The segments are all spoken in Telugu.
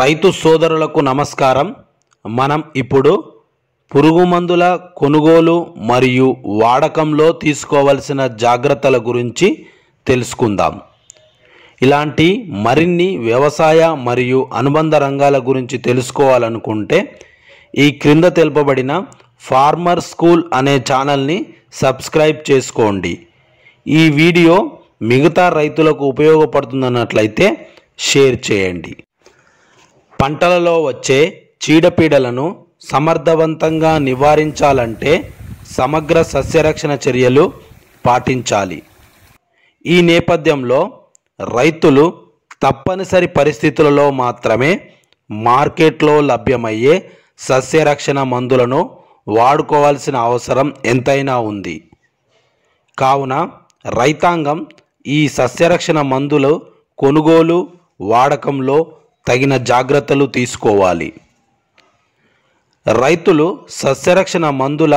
రైతు సోదరులకు నమస్కారం మనం ఇప్పుడు పురుగు మందుల కొనుగోలు మరియు వాడకంలో తీసుకోవలసిన జాగ్రత్తల గురించి తెలుసుకుందాం ఇలాంటి మరిన్ని వ్యవసాయ మరియు అనుబంధ రంగాల గురించి తెలుసుకోవాలనుకుంటే ఈ క్రింద తెలుపబడిన ఫార్మర్ స్కూల్ అనే ఛానల్ని సబ్స్క్రైబ్ చేసుకోండి ఈ వీడియో మిగతా రైతులకు ఉపయోగపడుతుందన్నట్లయితే షేర్ చేయండి పంటలలో వచ్చే చీడపీడలను సమర్థవంతంగా నివారించాలంటే సమగ్ర సస్యరక్షణ చర్యలు పాటించాలి ఈ నేపథ్యంలో రైతులు తప్పనిసరి పరిస్థితులలో మాత్రమే మార్కెట్లో లభ్యమయ్యే సస్యరక్షణ మందులను వాడుకోవాల్సిన అవసరం ఎంతైనా ఉంది కావున రైతాంగం ఈ సస్యరక్షణ మందులు కొనుగోలు వాడకంలో తగిన జాగ్రత్తలు తీసుకోవాలి రైతులు సస్యరక్షణ మందుల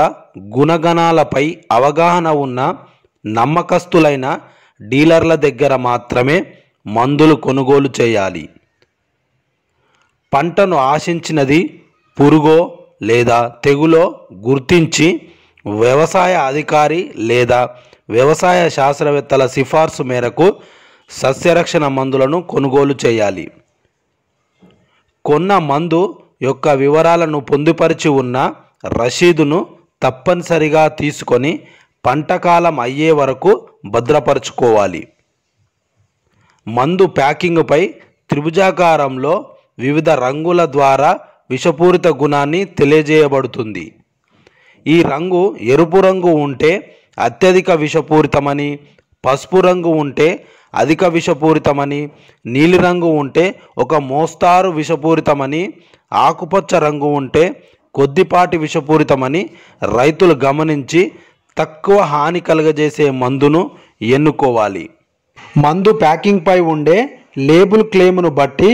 గుణగణాలపై అవగాహన ఉన్న నమ్మకస్తులైన డీలర్ల దగ్గర మాత్రమే మందులు కొనుగోలు చేయాలి పంటను ఆశించినది పురుగో లేదా తెగులో గుర్తించి వ్యవసాయ అధికారి లేదా వ్యవసాయ శాస్త్రవేత్తల సిఫార్సు మేరకు సస్యరక్షణ మందులను కొనుగోలు చేయాలి కొన్న మందు యొక్క వివరాలను పొందుపరిచి ఉన్న రశీదును తప్పనిసరిగా తీసుకొని పంట కాలం అయ్యే వరకు భద్రపరచుకోవాలి మందు ప్యాకింగ్పై త్రిభుజాకారంలో వివిధ రంగుల ద్వారా విషపూరిత గుణాన్ని తెలియజేయబడుతుంది ఈ రంగు ఎరుపు రంగు ఉంటే అత్యధిక విషపూరితమని పసుపు రంగు ఉంటే అధిక విషపూరితమని నీలిరంగు ఉంటే ఒక మోస్తారు విషపూరితమని ఆకుపచ్చ రంగు ఉంటే కొద్దిపాటి విషపూరితమని రైతులు గమనించి తక్కువ హాని కలగజేసే మందును ఎన్నుకోవాలి మందు ప్యాకింగ్పై ఉండే లేబుల్ క్లెయిమ్ను బట్టి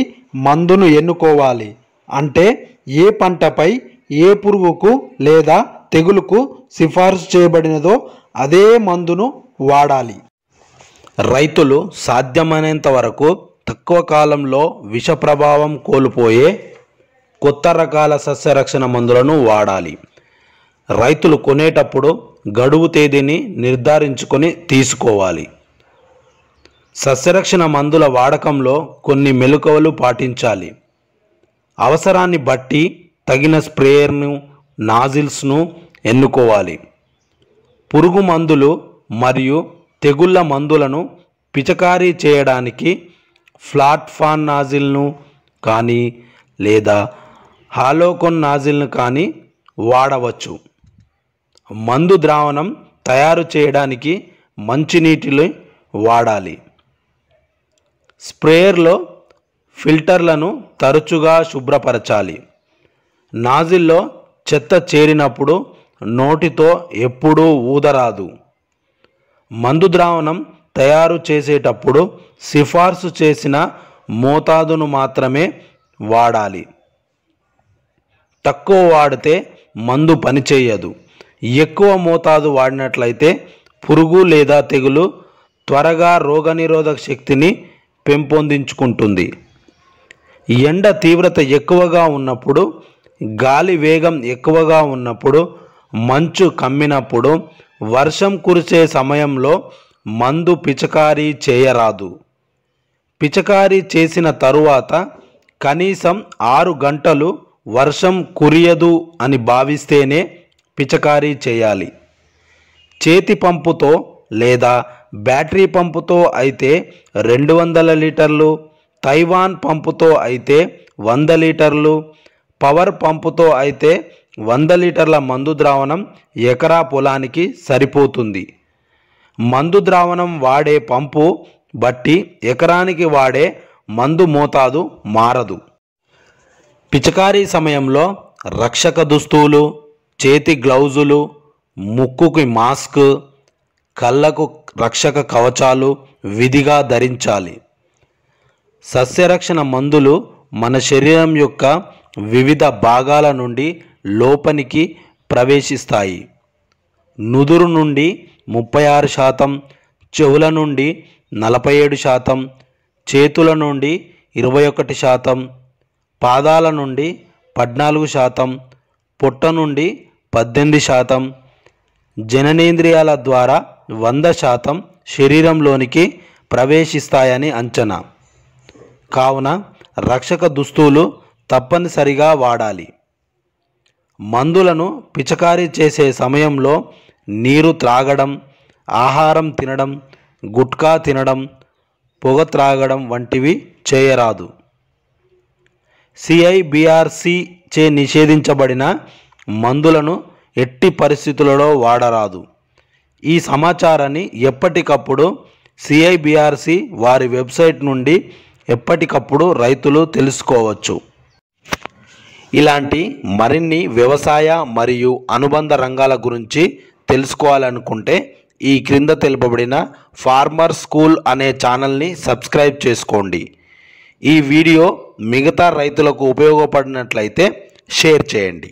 మందును ఎన్నుకోవాలి అంటే ఏ పంటపై ఏ పురుగుకు లేదా తెగులుకు సిఫార్సు చేయబడినదో అదే మందును వాడాలి రైతులు సాధ్యమైనంత వరకు తక్కువ కాలంలో విష ప్రభావం కోల్పోయే కొత్త రకాల సస్యరక్షణ మందులను వాడాలి రైతులు కొనేటప్పుడు గడువు తేదీని నిర్ధారించుకొని తీసుకోవాలి సస్యరక్షణ మందుల వాడకంలో కొన్ని మెలుకవలు పాటించాలి అవసరాన్ని బట్టి తగిన స్ప్రేయర్ను నాజిల్స్ను ఎన్నుకోవాలి పురుగు మందులు మరియు తెగుళ్ళ మందులను పిచికారీ చేయడానికి ఫ్లాట్ఫాన్ నాజిల్ను కానీ లేదా హాలోకొన్ నాజిల్ను కానీ వాడవచ్చు మందు ద్రావణం తయారు చేయడానికి మంచినీటిని వాడాలి స్ప్రేయర్లో ఫిల్టర్లను తరచుగా శుభ్రపరచాలి నాజిల్లో చెత్త చేరినప్పుడు నోటితో ఎప్పుడూ ఊదరాదు మందు ద్రావణం తయారు చేసేటప్పుడు సిఫార్సు చేసిన మోతాదును మాత్రమే వాడాలి తక్కువ వాడితే మందు పనిచేయదు ఎక్కువ మోతాదు వాడినట్లయితే పురుగు లేదా తెగులు త్వరగా రోగనిరోధక శక్తిని పెంపొందించుకుంటుంది ఎండ తీవ్రత ఎక్కువగా ఉన్నప్పుడు గాలి వేగం ఎక్కువగా ఉన్నప్పుడు మంచు కమ్మినప్పుడు వర్షం కురిసే సమయంలో మందు పిచకారీ చేయరాదు పిచకారీ చేసిన తరువాత కనీసం ఆరు గంటలు వర్షం కురియదు అని భావిస్తేనే పిచకారీ చేయాలి చేతి పంపుతో లేదా బ్యాటరీ పంపుతో అయితే రెండు వందల లీటర్లు తైవాన్ పంపుతో అయితే వంద లీటర్లు పవర్ పంపుతో అయితే వంద లీటర్ల మందు ద్రావణం ఎకరా పొలానికి సరిపోతుంది మందు ద్రావణం వాడే పంపు బట్టి ఎకరానికి వాడే మందు మోతాదు మారదు పిచకారీ సమయంలో రక్షక దుస్తువులు చేతి గ్లౌజులు ముక్కుకి మాస్క్ కళ్ళకు రక్షక కవచాలు విధిగా ధరించాలి సస్యరక్షణ మందులు మన శరీరం యొక్క వివిధ భాగాల నుండి లోపలికి ప్రవేశిస్తాయి నుదురు నుండి ముప్పై ఆరు శాతం చెవుల నుండి నలభై ఏడు శాతం చేతుల నుండి ఇరవై ఒకటి శాతం పాదాల నుండి పద్నాలుగు శాతం పొట్ట నుండి పద్దెనిమిది శాతం జననేంద్రియాల ద్వారా వంద శాతం శరీరంలోనికి ప్రవేశిస్తాయని అంచనా కావున రక్షక దుస్తువులు తప్పనిసరిగా వాడాలి మందులను పిచికారీ చేసే సమయంలో నీరు త్రాగడం ఆహారం తినడం గుట్కా తినడం పొగ త్రాగడం వంటివి చేయరాదు సిఐబిఆర్సి చే నిషేధించబడిన మందులను ఎట్టి పరిస్థితులలో వాడరాదు ఈ సమాచారాన్ని ఎప్పటికప్పుడు సిఐబిఆర్సి వారి వెబ్సైట్ నుండి ఎప్పటికప్పుడు రైతులు తెలుసుకోవచ్చు ఇలాంటి మరిన్ని వ్యవసాయ మరియు అనుబంధ రంగాల గురించి తెలుసుకోవాలనుకుంటే ఈ క్రింద తెలుపబడిన ఫార్మర్ స్కూల్ అనే ఛానల్ని సబ్స్క్రైబ్ చేసుకోండి ఈ వీడియో మిగతా రైతులకు ఉపయోగపడినట్లయితే షేర్ చేయండి